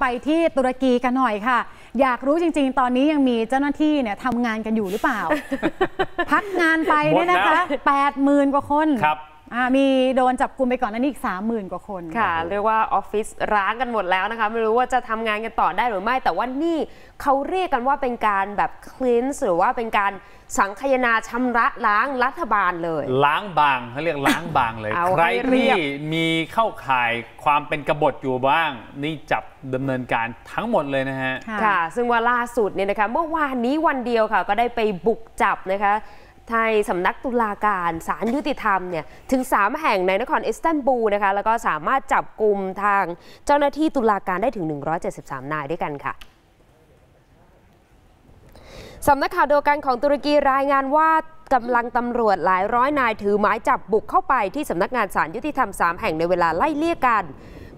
ไปที่ตุรกีกันหน่อยค่ะ อยากรู้จริงๆ ตอนนี้ยังมีเจ้าหน้าที่เนี่ยทำงานกันอยู่หรือเปล่า พักงานไปเนี่ยนะคะแปดหมื่นกว่าคนครับมีโดนจับกลุ่มไปก่อนนั้นอีก30,000 กว่าคนค่ะ เรียกว่าออฟฟิศร้างกันหมดแล้วนะคะไม่รู้ว่าจะทำงานกันต่อได้หรือไม่ แต่ว่านี่เขาเรียกกันว่าเป็นการแบบคลีนหรือว่าเป็นการสังคยนาชำระล้างรัฐบาลเลย ล้างบางเขาเรียกล้างบางเลยใครที่มีเข้าข่ายความเป็นกบฏอยู่บ้าง นี่จับดำเนินการทั้งหมดเลยนะฮะ ค่ะ ซึ่งว่าล่าสุดเนี่ยนะคะเมื่อวานนี้วันเดียวค่ะ ก็ได้ไปบุกจับนะคะทยสำนักตุลาการศาลยุติธรรมเนี่ยถึง 3 แห่งในนครอิสตันบูลนะคะแล้วก็สามารถจับกลุ่มทางเจ้าหน้าที่ตุลาการได้ถึง 173 นายด้วยกันค่ะ สำนักข่าวโดกันของตุรกีรายงานว่ากำลังตำรวจหลายร้อยนายถือหมายจับบุกเข้าไปที่สำนักงานศาลยุติธรรม 3 แห่งในเวลาไล่เลี่ยกัน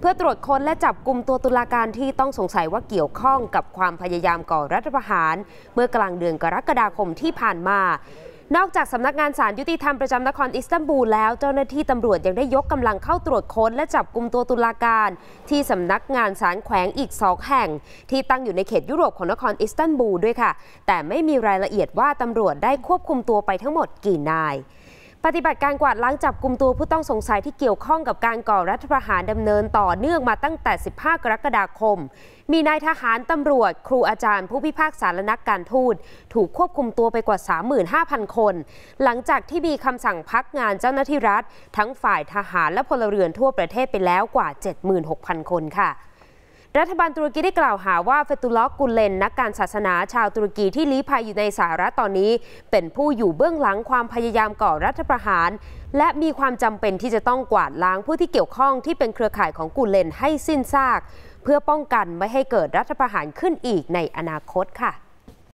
เพื่อตรวจค้นและจับกลุ่มตัวตุลาการที่ต้องสงสัยว่าเกี่ยวข้องกับความพยายามก่อรัฐประหาร เมื่อกลางเดือนกรกฎาคมที่ผ่านมานอกจากสำนักงานสารยุติธรรมประจำนครอิสตันบูล แล้วเจ้าหน้าที่ตำรวจยังได้ยกกำลังเข้าตรวจค้น และจับกลุ่มตัวตุลาการที่สำนักงานสารแขวงอีกสองแห่ง ที่ตั้งอยู่ในเขตยุโรปของนครอิสตันบูลด้วยค่ะ แต่ไม่มีรายละเอียดว่าตำรวจได้ควบคุมตัวไปทั้งหมดกี่นายปฏิบัติการกวาดล้างจับกลุ่มตัวผู้ต้องสงสัยที่เกี่ยวข้องกับการก่อรัฐประหารดำเนินต่อเนื่องมาตั้งแต่ 15 กรกฎาคม มีนายทหารตำรวจครูอาจารย์ผู้พิพากษาและนักการทูตถูกควบคุมตัวไปกว่า 35,000 คน หลังจากที่มีคำสั่งพักงานเจ้าหน้าที่รัฐทั้งฝ่ายทหารและพลเรือนทั่วประเทศไปแล้วกว่า 76,000 คนค่ะรัฐบาลตุรกีได้กล่าวหาว่าเฟตุลอกกุเลน นักการศาสนาชาวตุรกีที่ลี้ภัยอยู่ในสหรัฐตอนนี้ เป็นผู้อยู่เบื้องหลังความพยายามก่อรัฐประหาร และมีความจำเป็นที่จะต้องกวาดล้างผู้ที่เกี่ยวข้องที่เป็นเครือข่ายของกุลเลนให้สิ้นซาก เพื่อป้องกันไม่ให้เกิดรัฐประหารขึ้นอีกในอนาคตค่ะ